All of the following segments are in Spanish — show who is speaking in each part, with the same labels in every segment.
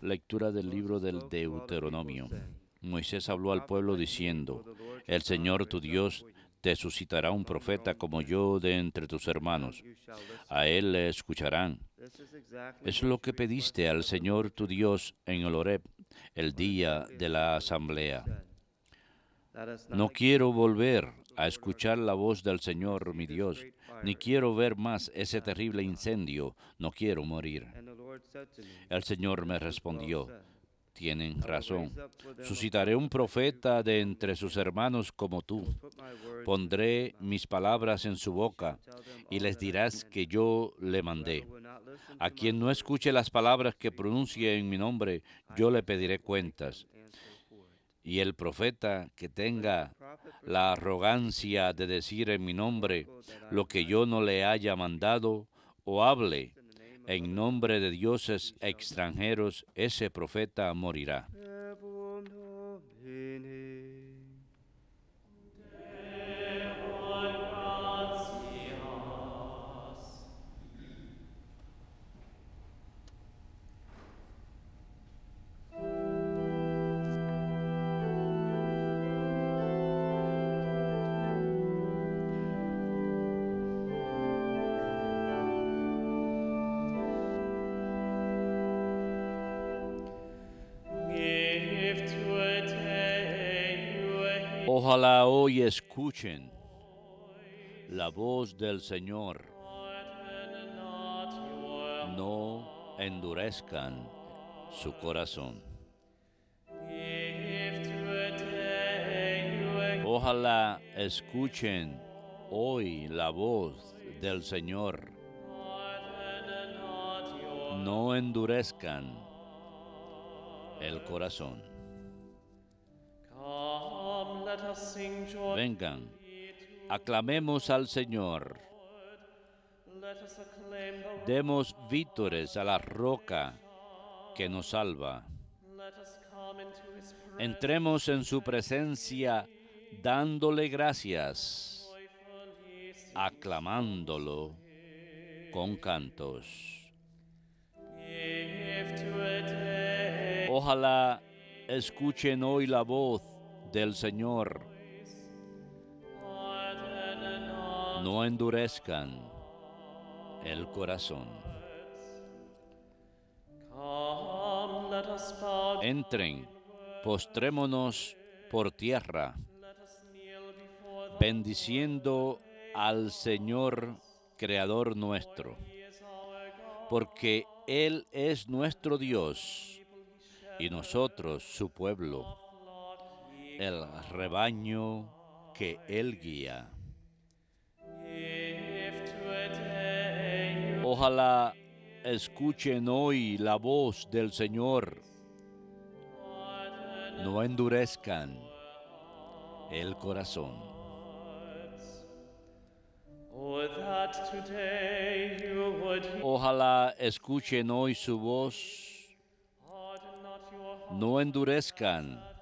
Speaker 1: Lectura del libro del Deuteronomio. Moisés habló al pueblo diciendo, El Señor tu Dios te suscitará un profeta como yo de entre tus hermanos. A él le escucharán. Es lo que pediste al Señor tu Dios en el Horeb, el día de la asamblea. No quiero volver a escuchar la voz del Señor mi Dios. Ni quiero ver más ese terrible incendio, no quiero morir. El Señor me respondió, tienen razón. Suscitaré un profeta de entre sus hermanos como tú. Pondré mis palabras en su boca y les dirás que yo le mandé. A quien no escuche las palabras que pronuncie en mi nombre, yo le pediré cuentas. Y el profeta que tenga pues, la arrogancia de decir en mi nombre lo que yo no le haya mandado, o hable en nombre de dioses extranjeros, ese profeta morirá. Ojalá hoy escuchen la voz del Señor. No endurezcan su corazón.
Speaker 2: Ojalá
Speaker 1: escuchen hoy la voz del Señor. No endurezcan el corazón. Vengan, aclamemos al Señor. Demos vítores a la roca que nos salva.
Speaker 2: Entremos
Speaker 1: en su presencia dándole gracias, aclamándolo con cantos. Ojalá escuchen hoy la voz del Señor. No endurezcan el corazón. Entren, postrémonos por tierra, bendiciendo al Señor Creador nuestro, porque Él es nuestro Dios y nosotros su pueblo el rebaño que Él guía.
Speaker 3: Ojalá
Speaker 1: escuchen hoy la voz del Señor. No endurezcan el corazón. Ojalá escuchen hoy su voz. No endurezcan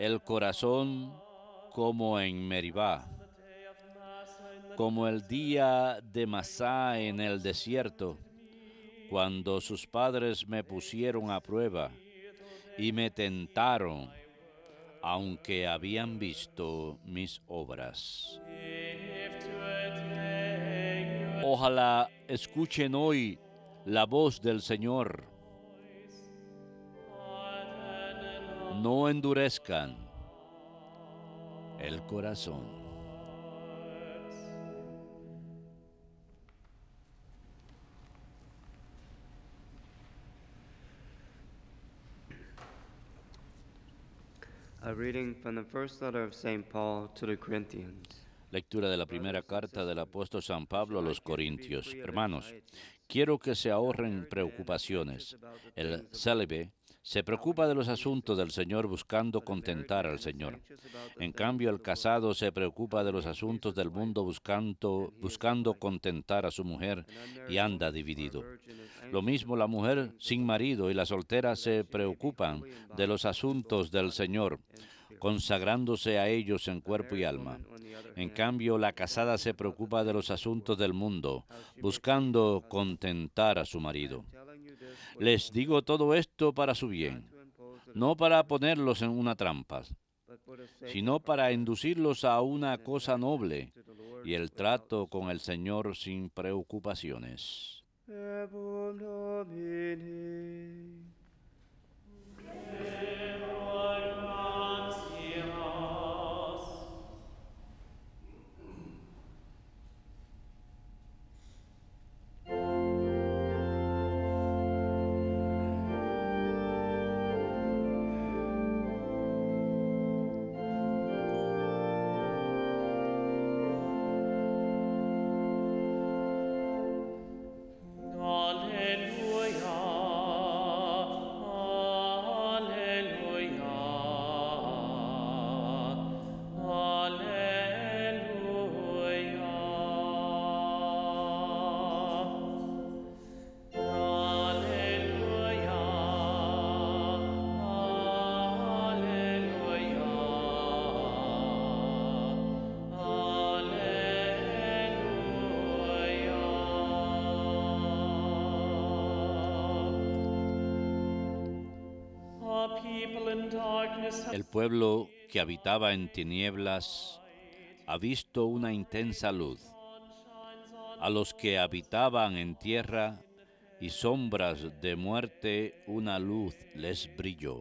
Speaker 1: el corazón como en Meribá, como el día de Masá en el desierto, cuando sus padres me pusieron a prueba y me tentaron, aunque habían visto mis obras. Ojalá escuchen hoy la voz del Señor no endurezcan el corazón. A reading from the first letter of Saint Paul to the Corinthians. Lectura de la primera carta del apóstol San Pablo a los Corintios. Hermanos, quiero que se ahorren preocupaciones. El célebre... Se preocupa de los asuntos del Señor buscando contentar al Señor. En cambio, el casado se preocupa de los asuntos del mundo buscando, buscando contentar a su mujer y anda dividido. Lo mismo la mujer sin marido y la soltera se preocupan de los asuntos del Señor consagrándose a ellos en cuerpo y alma. En cambio, la casada se preocupa de los asuntos del mundo, buscando contentar a su marido. Les digo todo esto para su bien, no para ponerlos en una trampa, sino para inducirlos a una cosa noble y el trato con el Señor sin preocupaciones. El pueblo que habitaba en tinieblas ha visto una intensa luz. A los que habitaban en tierra y sombras de muerte, una luz les brilló.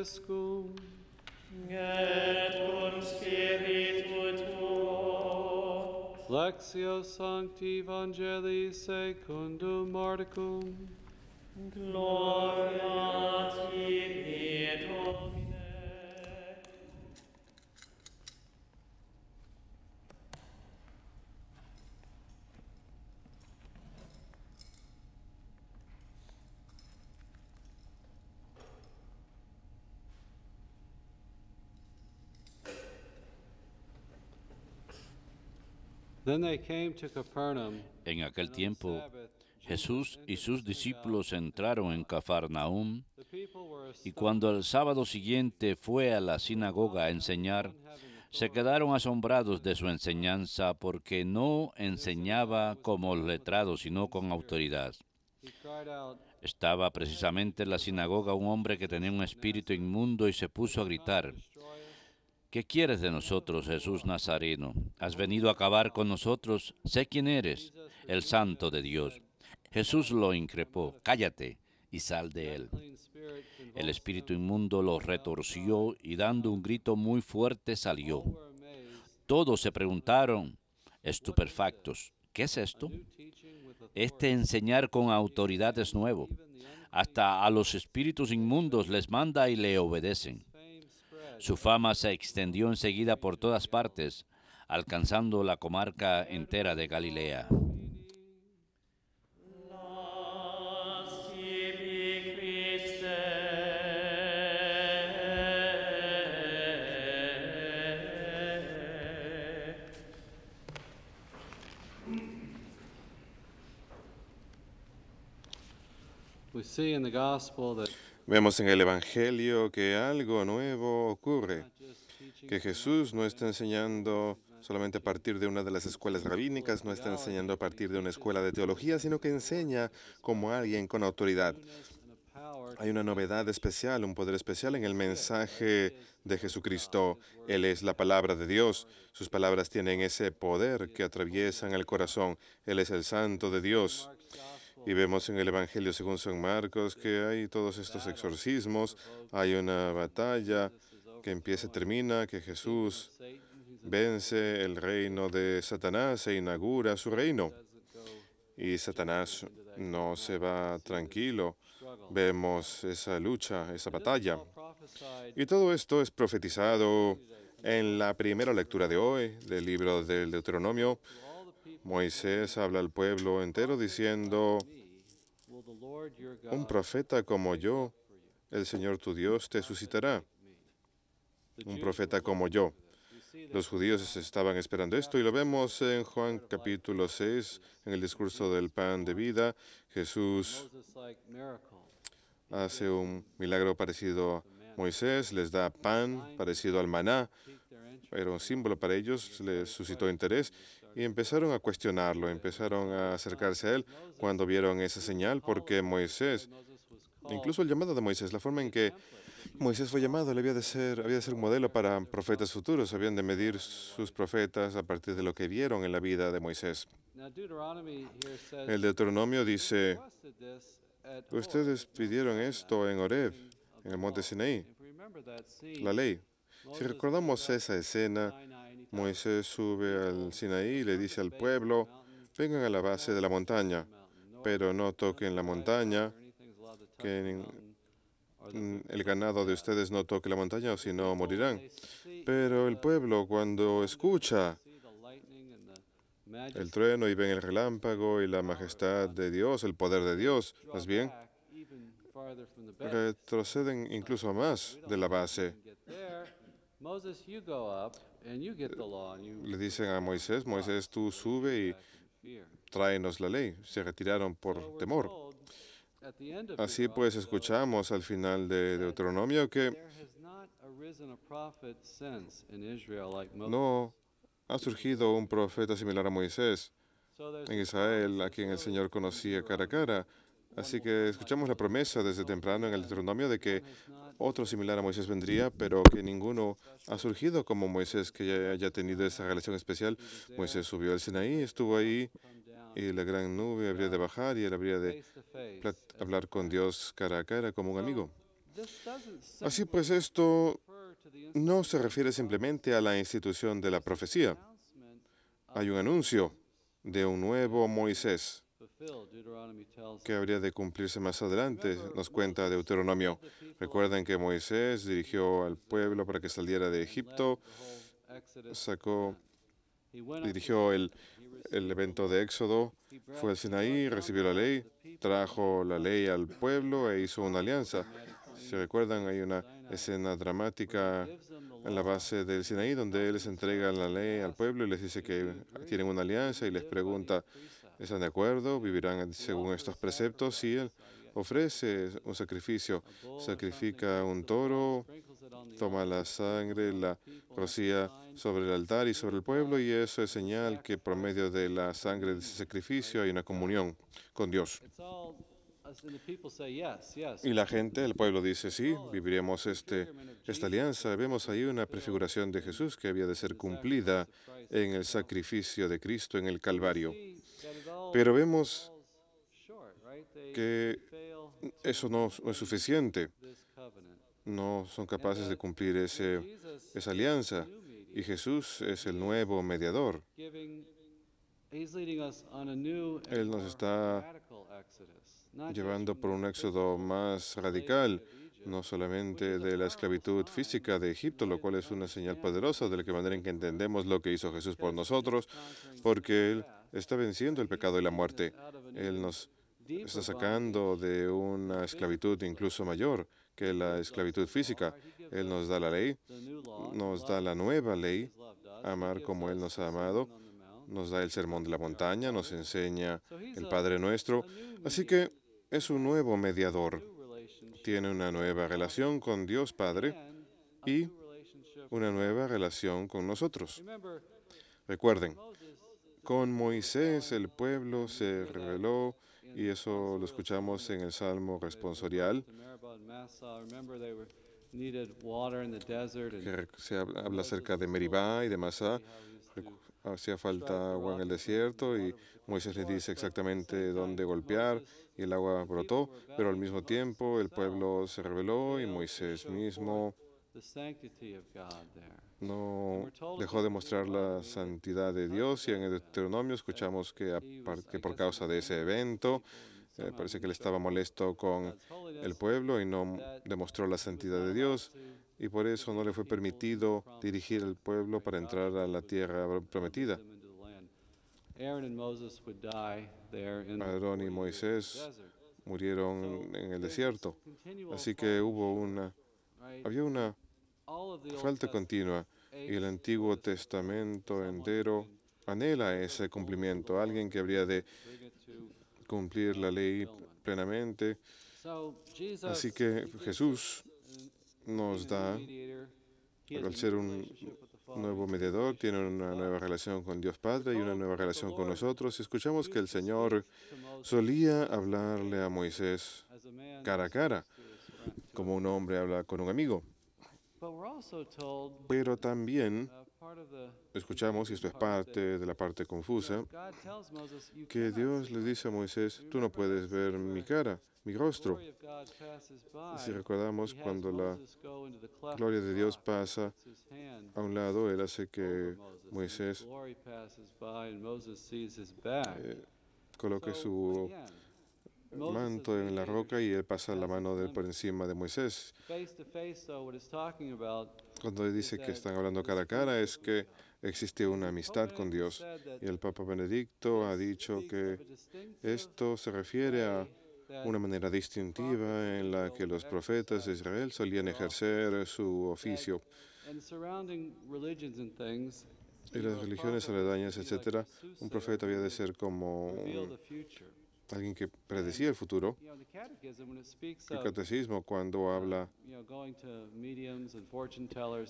Speaker 2: Franciscum. Et cum spiritu tuo.
Speaker 3: Lectio Sancti Evangelii secundum Marticum.
Speaker 2: Gloria tibi,
Speaker 1: En aquel tiempo, Jesús y sus discípulos entraron en Cafarnaum. y cuando el sábado siguiente fue a la sinagoga a enseñar, se quedaron asombrados de su enseñanza porque no enseñaba como letrado, letrados, sino con autoridad. Estaba precisamente en la sinagoga un hombre que tenía un espíritu inmundo y se puso a gritar, ¿Qué quieres de nosotros, Jesús Nazareno? Has venido a acabar con nosotros. Sé quién eres, el santo de Dios. Jesús lo increpó, cállate y sal de él. El espíritu inmundo lo retorció y dando un grito muy fuerte salió. Todos se preguntaron, estupefactos, ¿qué es esto? Este enseñar con autoridad es nuevo. Hasta a los espíritus inmundos les manda y le obedecen. Su fama se extendió enseguida por todas partes, alcanzando la comarca entera de Galilea.
Speaker 4: Vemos en el Evangelio que algo nuevo ocurre, que Jesús no está enseñando solamente a partir de una de las escuelas rabínicas, no está enseñando a partir de una escuela de teología, sino que enseña como alguien con autoridad. Hay una novedad especial, un poder especial en el mensaje de Jesucristo. Él es la palabra de Dios. Sus palabras tienen ese poder que atraviesan el corazón. Él es el santo de Dios. Y vemos en el Evangelio según San Marcos que hay todos estos exorcismos, hay una batalla que empieza y termina, que Jesús vence el reino de Satanás e inaugura su reino. Y Satanás no se va tranquilo. Vemos esa lucha, esa batalla. Y todo esto es profetizado en la primera lectura de hoy del libro del Deuteronomio, Moisés habla al pueblo entero diciendo, un profeta como yo, el Señor tu Dios te suscitará. Un profeta como yo. Los judíos estaban esperando esto y lo vemos en Juan capítulo 6, en el discurso del pan de vida. Jesús hace un milagro parecido a Moisés, les da pan parecido al maná, era un símbolo para ellos, les suscitó interés y empezaron a cuestionarlo, empezaron a acercarse a él cuando vieron esa señal, porque Moisés, incluso el llamado de Moisés, la forma en que Moisés fue llamado, le había de ser, había de ser un modelo para profetas futuros, habían de medir sus profetas a partir de lo que vieron en la vida de Moisés. El Deuteronomio dice, ustedes pidieron esto en Oreb en el monte Sinaí, la ley. Si recordamos esa escena, Moisés sube al Sinaí y le dice al pueblo, vengan a la base de la montaña, pero no toquen la montaña, que mm, el ganado de ustedes no toque la montaña o si no morirán. Pero el pueblo cuando escucha el trueno y ven el relámpago y la majestad de Dios, el poder de Dios, más bien, retroceden incluso más de la base
Speaker 3: le
Speaker 4: dicen a Moisés, Moisés, tú sube y tráenos la ley. Se retiraron por temor. Así pues, escuchamos al final de Deuteronomio que no ha surgido un profeta similar a Moisés en Israel, a quien el Señor conocía cara a cara. Así que escuchamos la promesa desde temprano en el Deuteronomio de que otro similar a Moisés vendría, pero que ninguno ha surgido como Moisés, que haya tenido esa relación especial. Moisés subió al Sinaí, estuvo ahí, y la gran nube habría de bajar y él habría de hablar con Dios cara a cara como un amigo. Así pues, esto no se refiere simplemente a la institución de la profecía. Hay un anuncio de un nuevo Moisés que habría de cumplirse más adelante, nos cuenta Deuteronomio. Recuerden que Moisés dirigió al pueblo para que saliera de Egipto, sacó, dirigió el, el evento de Éxodo, fue al Sinaí, recibió la ley, trajo la ley al pueblo e hizo una alianza. Si recuerdan, hay una escena dramática en la base del Sinaí donde él les entrega la ley al pueblo y les dice que tienen una alianza y les pregunta están de acuerdo, vivirán según estos preceptos. y él ofrece un sacrificio, sacrifica un toro, toma la sangre, la rocía sobre el altar y sobre el pueblo, y eso es señal que por medio de la sangre de ese sacrificio hay una comunión con Dios. Y la gente, el pueblo dice, sí, viviremos este, esta alianza. Vemos ahí una prefiguración de Jesús que había de ser cumplida en el sacrificio de Cristo en el Calvario. Pero vemos que eso no, es suficiente. No son capaces de cumplir esa alianza. Y Jesús es el nuevo mediador. Él nos está llevando por un éxodo más radical, no solamente de la esclavitud física de Egipto, lo cual es una señal poderosa de la manera en que entendemos lo que hizo Jesús por nosotros, porque Él está venciendo el pecado y la muerte. Él nos está sacando de una esclavitud incluso mayor que la esclavitud física. Él nos da la ley, nos da la nueva ley, amar como Él nos ha amado, nos da el sermón de la montaña, nos enseña el Padre nuestro. Así que es un nuevo mediador tiene una nueva relación con Dios Padre y una nueva relación con nosotros. Recuerden, con Moisés el pueblo se reveló y eso lo escuchamos en el Salmo responsorial, que se habla acerca de Meribá y de Masá. Ah, hacía falta agua en el desierto y Moisés le dice exactamente dónde golpear y el agua brotó, pero al mismo tiempo el pueblo se rebeló y Moisés mismo no dejó de mostrar la santidad de Dios y en el Deuteronomio escuchamos que, por causa de ese evento eh, parece que él estaba molesto con el pueblo y no demostró la santidad de Dios y por eso no le fue permitido dirigir al pueblo para entrar a la tierra prometida. Aarón y Moisés murieron en el desierto. Así que hubo una, había una falta continua y el Antiguo Testamento entero anhela ese cumplimiento. Alguien que habría de cumplir la ley plenamente.
Speaker 3: Así que
Speaker 4: Jesús nos da, al ser un nuevo mediador, tiene una nueva relación con Dios Padre y una nueva relación con nosotros. Escuchamos que el Señor solía hablarle a Moisés cara a cara, como un hombre habla con un amigo. Pero también Escuchamos, y esto es parte de la parte confusa, que Dios le dice a Moisés, tú no puedes ver mi cara, mi rostro. Si recordamos, cuando la gloria de Dios pasa a un lado, Él hace que Moisés eh, coloque su manto en la roca y Él pasa la mano de él por encima de Moisés. Cuando dice que están hablando cara a cara es que existe una amistad con Dios. Y el Papa Benedicto ha dicho que esto se refiere a una manera distintiva en la que los profetas de Israel solían ejercer su oficio. Y las religiones aledañas, etcétera. un profeta había de ser como un alguien que predecía el futuro.
Speaker 3: El catecismo,
Speaker 4: cuando uh, habla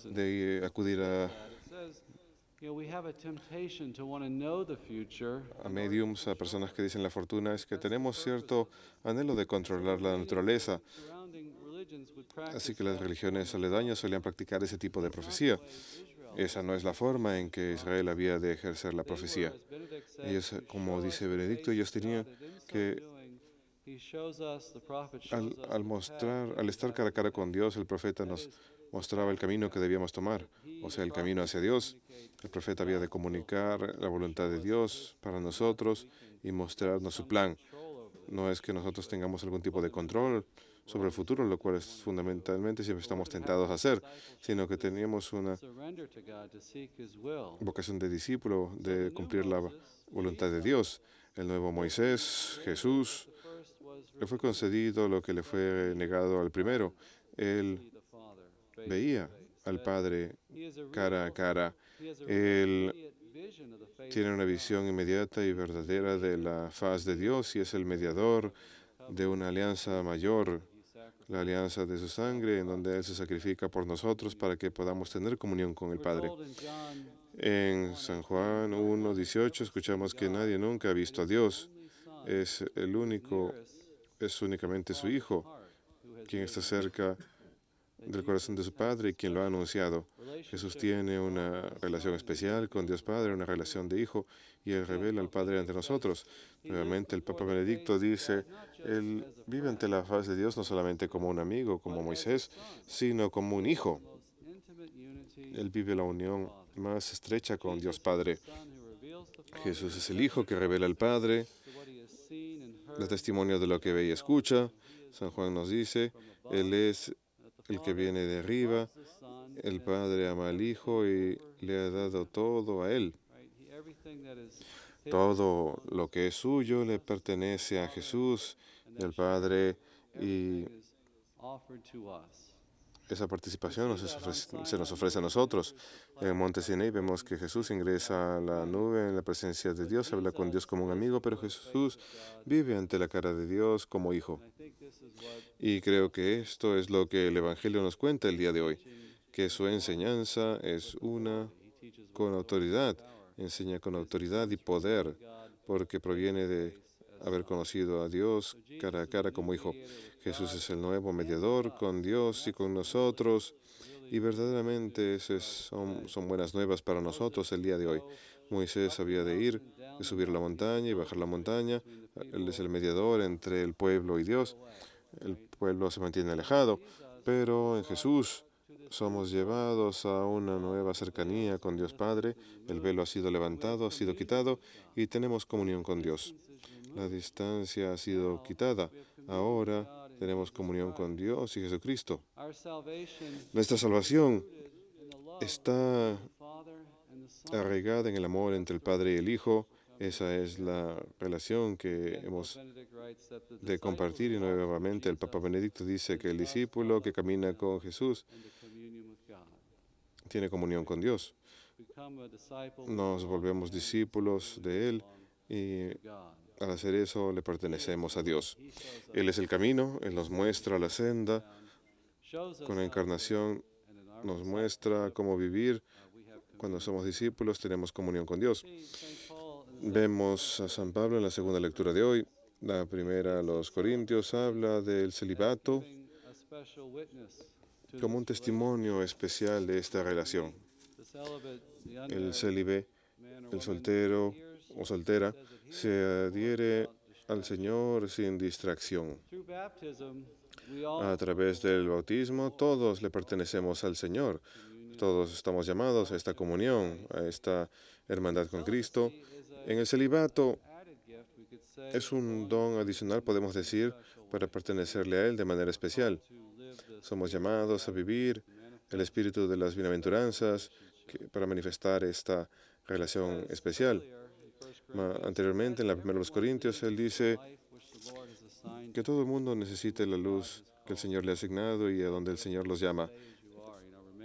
Speaker 4: de acudir a, a mediums, a personas que dicen la fortuna, es que tenemos cierto anhelo de controlar la naturaleza. Así que las religiones aledañas solían practicar ese tipo de profecía. Esa no es la forma en que Israel había de ejercer la profecía. Ellos, como dice Benedicto, ellos tenían que
Speaker 3: al, mostrar,
Speaker 4: al estar cara a cara con Dios, el profeta nos mostraba el camino que debíamos tomar, o sea, el camino hacia Dios. El profeta había de comunicar la voluntad de Dios para nosotros y mostrarnos su plan. No es que nosotros tengamos algún tipo de control sobre el futuro, lo cual es fundamentalmente siempre estamos tentados a hacer, sino que teníamos una vocación de discípulo, de cumplir la voluntad de Dios el nuevo Moisés, Jesús, le fue concedido lo que le fue negado al primero. Él veía al Padre cara a cara. Él tiene una visión inmediata y verdadera de la faz de Dios y es el mediador de una alianza mayor, la alianza de su sangre, en donde Él se sacrifica por nosotros para que podamos tener comunión con el Padre. En San Juan 18, escuchamos que nadie nunca ha visto a Dios. Es el único, es únicamente su Hijo, quien está cerca del corazón de su Padre y quien lo ha anunciado. Jesús tiene una relación especial con Dios Padre, una relación de Hijo, y Él revela al Padre ante nosotros. Nuevamente el Papa Benedicto dice, Él vive ante la faz de Dios no solamente como un amigo, como Moisés, sino como un Hijo. Él vive la unión más estrecha con Dios Padre. Jesús es el Hijo que revela al Padre, da testimonio de lo que ve y escucha. San Juan nos dice, Él es el que viene de arriba, el Padre ama al Hijo y le ha dado todo a Él. Todo lo que es suyo le pertenece a Jesús, el Padre, y esa participación se nos ofrece a nosotros. En Monte Sinai vemos que Jesús ingresa a la nube en la presencia de Dios, habla con Dios como un amigo, pero Jesús vive ante la cara de Dios como hijo. Y creo que esto es lo que el Evangelio nos cuenta el día de hoy, que su enseñanza es una con autoridad, enseña con autoridad y poder, porque proviene de haber conocido a Dios cara a cara como hijo. Jesús es el nuevo mediador con Dios y con nosotros. Y verdaderamente son, son buenas nuevas para nosotros el día de hoy. Moisés había de ir, de subir la montaña y bajar la montaña. Él es el mediador entre el pueblo y Dios. El pueblo se mantiene alejado, pero en Jesús somos llevados a una nueva cercanía con Dios Padre. El velo ha sido levantado, ha sido quitado y tenemos comunión con Dios. La distancia ha sido quitada. Ahora tenemos comunión con Dios y Jesucristo. Nuestra salvación está arraigada en el amor entre el Padre y el Hijo. Esa es la relación que hemos de compartir. Y nuevamente el Papa Benedicto dice que el discípulo que camina con Jesús tiene comunión con Dios. Nos volvemos discípulos de Él y al hacer eso le pertenecemos a Dios. Él es el camino, Él nos muestra la senda. Con la encarnación nos muestra cómo vivir. Cuando somos discípulos tenemos comunión con Dios. Vemos a San Pablo en la segunda lectura de hoy. La primera, los Corintios, habla del celibato como un testimonio especial de esta relación.
Speaker 3: El célibe, el
Speaker 4: soltero, o soltera se adhiere al Señor sin distracción. A través del bautismo todos le pertenecemos al Señor. Todos estamos llamados a esta comunión, a esta hermandad con Cristo. En el celibato es un don adicional, podemos decir, para pertenecerle a Él de manera especial. Somos llamados a vivir el espíritu de las bienaventuranzas para manifestar esta relación especial anteriormente, en la primera de los Corintios, él dice que todo el mundo necesita la luz que el Señor le ha asignado y a donde el Señor los llama.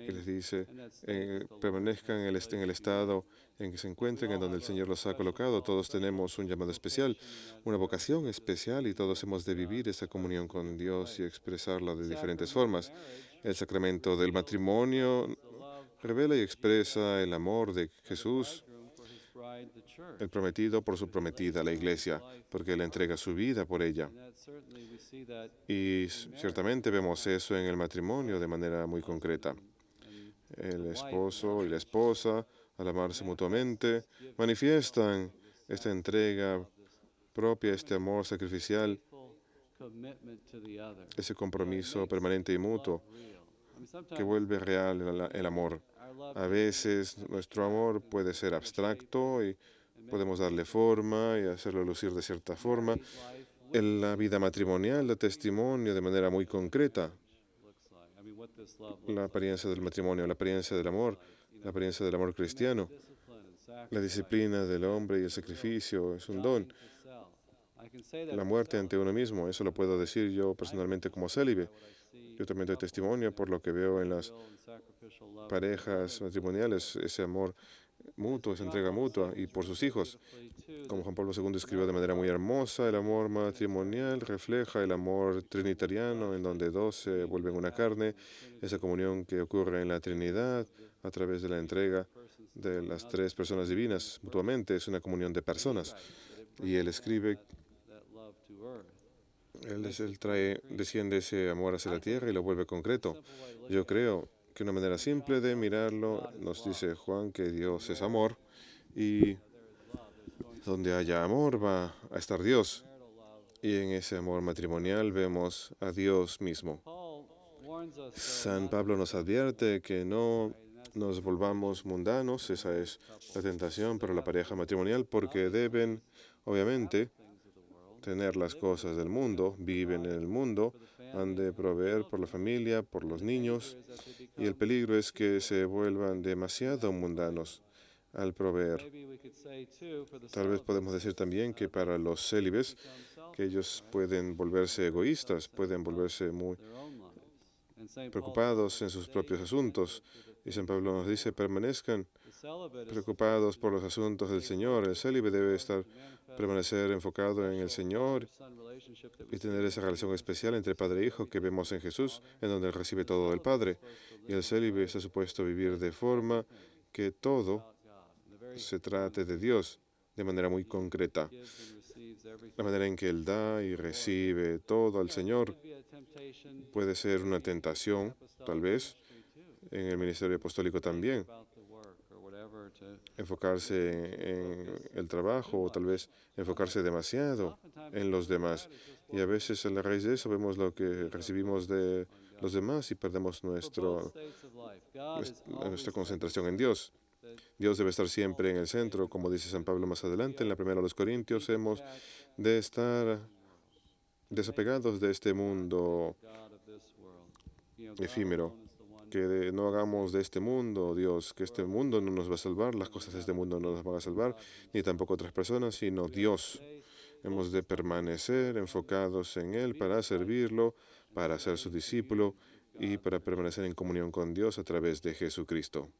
Speaker 4: Y les dice, eh, permanezcan en el, en el estado en que se encuentren, en donde el Señor los ha colocado. Todos tenemos un llamado especial, una vocación especial y todos hemos de vivir esa comunión con Dios y expresarla de diferentes formas. El sacramento del matrimonio revela y expresa el amor de Jesús el prometido por su prometida, la iglesia, porque Él entrega su vida por ella. Y ciertamente vemos eso en el matrimonio de manera muy concreta. El esposo y la esposa, al amarse mutuamente, manifiestan esta entrega propia, este amor sacrificial, ese compromiso permanente y mutuo que vuelve real el amor. A veces nuestro amor puede ser abstracto y podemos darle forma y hacerlo lucir de cierta forma. En la vida matrimonial lo testimonio de manera muy concreta la apariencia del matrimonio, la apariencia del amor, la apariencia del amor cristiano. La disciplina del hombre y el sacrificio es un don. La muerte ante uno mismo, eso lo puedo decir yo personalmente como célibe. Yo también doy testimonio por lo que veo en las parejas matrimoniales, ese amor mutuo, esa entrega mutua, y por sus hijos. Como Juan Pablo II escribió de manera muy hermosa, el amor matrimonial refleja el amor trinitariano, en donde dos se vuelven una carne, esa comunión que ocurre en la Trinidad a través de la entrega de las tres personas divinas mutuamente, es una comunión de personas. Y él escribe él, trae, desciende ese amor hacia la tierra y lo vuelve concreto. Yo creo que una manera simple de mirarlo nos dice Juan que Dios es amor y donde haya amor va a estar Dios. Y en ese amor matrimonial vemos a Dios mismo. San Pablo nos advierte que no nos volvamos mundanos, esa es la tentación para la pareja matrimonial, porque deben, obviamente, tener las cosas del mundo, viven en el mundo, han de proveer por la familia, por los niños, y el peligro es que se vuelvan demasiado mundanos al proveer. Tal vez podemos decir también que para los célibes, que ellos pueden volverse egoístas, pueden volverse muy preocupados en sus propios asuntos. Y San Pablo nos dice, permanezcan preocupados por los asuntos del Señor. El célibe debe estar, permanecer enfocado en el Señor y tener esa relación especial entre Padre e Hijo que vemos en Jesús, en donde Él recibe todo del Padre. Y el célibe está supuesto vivir de forma que todo se trate de Dios de manera muy concreta. La manera en que Él da y recibe todo al Señor puede ser una tentación, tal vez, en el ministerio apostólico también enfocarse en el trabajo o tal vez enfocarse demasiado en los demás. Y a veces a la raíz de eso vemos lo que recibimos de los demás y perdemos nuestro, nuestra concentración en Dios. Dios debe estar siempre en el centro, como dice San Pablo más adelante en la primera de los Corintios, hemos de estar desapegados de este mundo efímero que no hagamos de este mundo, Dios, que este mundo no nos va a salvar, las cosas de este mundo no nos van a salvar, ni tampoco otras personas, sino Dios. Hemos de permanecer enfocados en Él para servirlo, para ser su discípulo y para permanecer en comunión con Dios a través de Jesucristo.